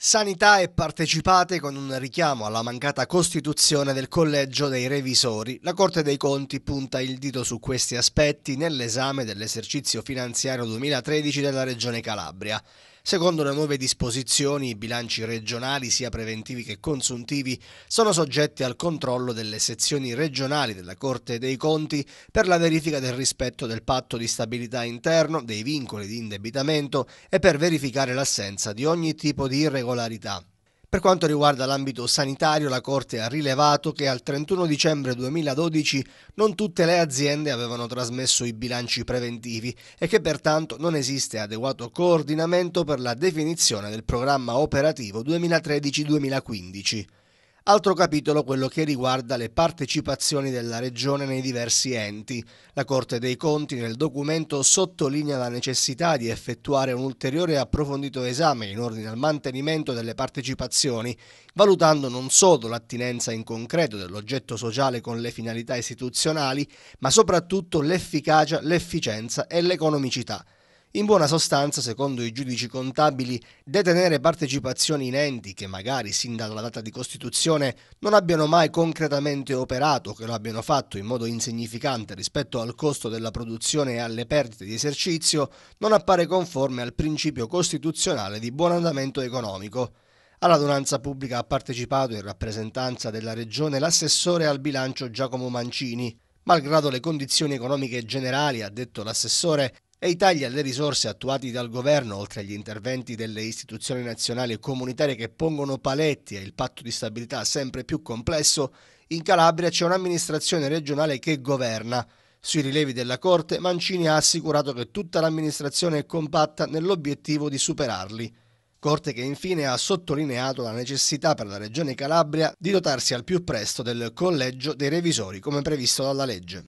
Sanità e partecipate con un richiamo alla mancata costituzione del collegio dei revisori. La Corte dei Conti punta il dito su questi aspetti nell'esame dell'esercizio finanziario 2013 della Regione Calabria. Secondo le nuove disposizioni, i bilanci regionali, sia preventivi che consuntivi, sono soggetti al controllo delle sezioni regionali della Corte dei Conti per la verifica del rispetto del patto di stabilità interno, dei vincoli di indebitamento e per verificare l'assenza di ogni tipo di irregolarità. Per quanto riguarda l'ambito sanitario, la Corte ha rilevato che al 31 dicembre 2012 non tutte le aziende avevano trasmesso i bilanci preventivi e che pertanto non esiste adeguato coordinamento per la definizione del programma operativo 2013-2015. Altro capitolo quello che riguarda le partecipazioni della Regione nei diversi enti. La Corte dei Conti nel documento sottolinea la necessità di effettuare un ulteriore e approfondito esame in ordine al mantenimento delle partecipazioni, valutando non solo l'attinenza in concreto dell'oggetto sociale con le finalità istituzionali, ma soprattutto l'efficacia, l'efficienza e l'economicità. In buona sostanza, secondo i giudici contabili, detenere partecipazioni in enti che magari sin dalla data di costituzione non abbiano mai concretamente operato, che lo abbiano fatto in modo insignificante rispetto al costo della produzione e alle perdite di esercizio, non appare conforme al principio costituzionale di buon andamento economico. Alla donanza pubblica ha partecipato in rappresentanza della Regione l'assessore al bilancio Giacomo Mancini. Malgrado le condizioni economiche generali, ha detto l'assessore, e i tagli alle risorse attuati dal governo, oltre agli interventi delle istituzioni nazionali e comunitarie che pongono paletti e il patto di stabilità sempre più complesso, in Calabria c'è un'amministrazione regionale che governa. Sui rilevi della Corte, Mancini ha assicurato che tutta l'amministrazione è compatta nell'obiettivo di superarli. Corte che infine ha sottolineato la necessità per la Regione Calabria di dotarsi al più presto del collegio dei revisori come previsto dalla legge.